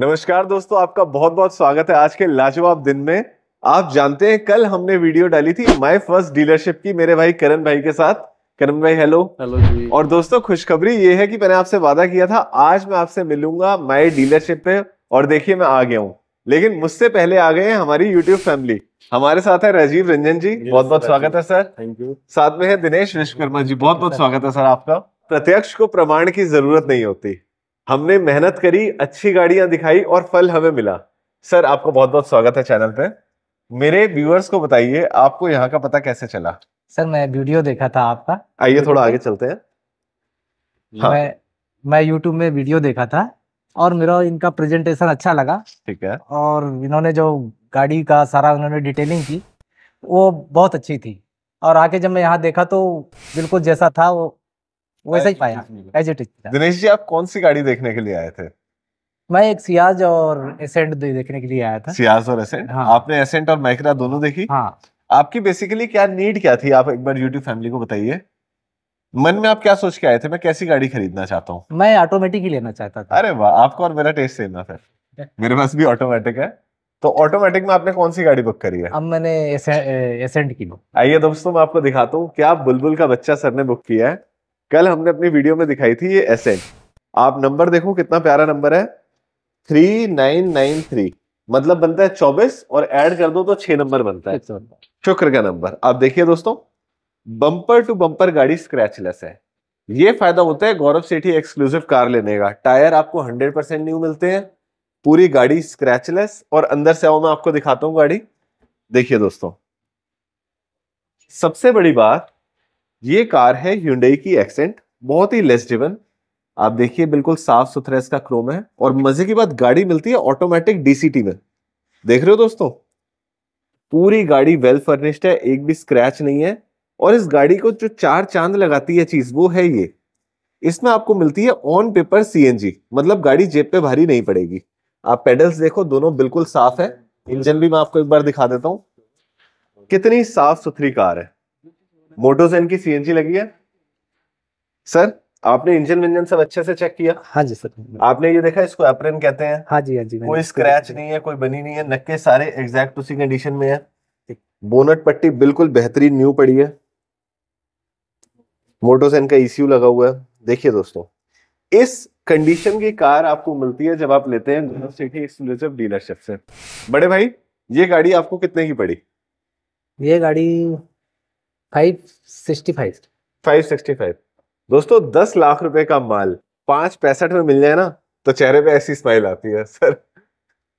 नमस्कार दोस्तों आपका बहुत बहुत स्वागत है आज के लाजवाब दिन में आप जानते हैं कल हमने वीडियो डाली थी माय फर्स्ट डीलरशिप की मेरे भाई करण भाई के साथ करण भाई हेलो हेलो जी और दोस्तों खुशखबरी ये है कि मैंने आपसे वादा किया था आज मैं आपसे मिलूंगा माई डीलरशिप पे और देखिए मैं आ गया हूँ लेकिन मुझसे पहले आ गए हैं हमारी यूट्यूब फैमिली हमारे साथ है राजीव रंजन जी बहुत बहुत स्वागत है सर थैंक यू साथ में है दिनेश विश्वकर्मा जी बहुत बहुत स्वागत है सर आपका प्रत्यक्ष को प्रमाण की जरूरत नहीं होती हमने मेहनत करी अच्छी गाड़ियां दिखाई और फल हमें मिला सर आपको बहुत बहुत स्वागत है चैनल पे मेरे व्यूअर्स को बताइए आपको यहाँ का पता कैसे चला सर मैं वीडियो देखा था आपका आइए थोड़ा आगे चलते हैं हाँ। मैं मैं YouTube में वीडियो देखा था और मेरा इनका प्रेजेंटेशन अच्छा लगा ठीक है और इन्होंने जो गाड़ी का सारा उन्होंने डिटेलिंग की वो बहुत अच्छी थी और आके जब मैं यहाँ देखा तो बिल्कुल जैसा था वो वैसा ही पाया as it is Dinesh ji आप कौन सी गाड़ी देखने के लिए आए थे मैं एक सियाज और एसेंट देखने के लिए आया था सियाज और एसेंट हाँ। आपने एसेंट और माइक्रा दोनों देखी हाँ आपकी बेसिकली क्या नीड क्या थी आप एक बार यूट्यूब फैमिली को बताइए मन में आप क्या सोच के आए थे मैं कैसी गाड़ी खरीदना चाहता हूँ मैं ऑटोमेटिक ही लेना चाहता था अरे वाह आपको और मेरा टेस्ट सेम है मेरे पास भी ऑटोमेटिक है तो ऑटोमेटिक में आपने कौन सी गाड़ी बुक करी है अब मैंने एसेंट की आइए दोस्तों मैं आपको दिखाता हूँ क्या बुलबुल का बच्चा सर ने बुक किया है कल हमने अपनी वीडियो में दिखाई थी ये एसेंट आप नंबर देखो कितना प्यारा नंबर है थ्री नाइन नाइन थ्री मतलब बनता है चौबीस और ऐड कर दो तो छह नंबर बनता है शुक्र का नंबर आप देखिए दोस्तों बम्पर टू बम्पर गाड़ी स्क्रैचलेस है ये फायदा होता है गौरव सेठी एक्सक्लूसिव कार लेने का टायर आपको हंड्रेड परसेंट न्यू मिलते हैं पूरी गाड़ी स्क्रैचलेस और अंदर से आओ मैं आपको दिखाता हूं गाड़ी देखिए दोस्तों सबसे बड़ी बात ये कार है ह्यूडई की एक्सेंट बहुत ही लेस ड्रिवन आप देखिए बिल्कुल साफ सुथरा इसका क्रोम है और मजे की बात गाड़ी मिलती है ऑटोमेटिक डीसीटी में देख रहे हो दोस्तों पूरी गाड़ी वेल फर्निश्ड है एक भी स्क्रैच नहीं है और इस गाड़ी को जो चार चांद लगाती है चीज वो है ये इसमें आपको मिलती है ऑन पेपर सीएनजी मतलब गाड़ी जेब पे भारी नहीं पड़ेगी आप पेडल्स देखो दोनों बिल्कुल साफ है इंजन भी मैं आपको एक बार दिखा देता हूँ कितनी साफ सुथरी कार है मोटोजेन की सीएनजी लगी है सर आपने इंजन विंजन सब अच्छे से चेक किया हाँ जी सर आपने ये देखा इसको अप्रेन कहते हैं हाँ जी हाँ जी कोई स्क्रैच नहीं है कोई बनी नहीं है नक्के सारे एग्जैक्ट उसी कंडीशन में है बोनट पट्टी बिल्कुल बेहतरीन न्यू पड़ी है मोटोसेन का ईसीयू e लगा हुआ है देखिए दोस्तों इस कंडीशन की कार आपको मिलती है जब आप लेते हैं गौरव सिटी एक्सक्लूसिव डीलरशिप से बड़े भाई ये गाड़ी आपको कितने की पड़ी ये गाड़ी 565 दोस्तों दस लाख रुपए का माल पांच पैंसठ में मिल जाए ना तो चेहरे पे ऐसी स्माइल आती है सर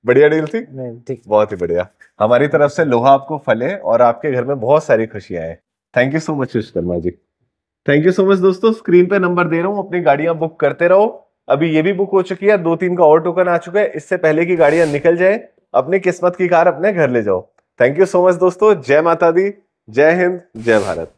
बढ़िया डील थी नहीं ठीक बहुत ही बढ़िया हमारी तरफ से लोहा आपको फले और आपके घर में बहुत सारी खुशियां आए thank you so much Vishwakarma ji thank you so much दोस्तों स्क्रीन पे नंबर दे रहा हूँ अपनी गाड़ियां बुक करते रहो अभी ये भी बुक हो चुकी है दो तीन का और टोकन आ चुका है इससे पहले की गाड़ियां निकल जाए अपनी किस्मत की कार अपने घर ले जाओ थैंक यू सो मच दोस्तों जय माता दी जय हिंद जय भारत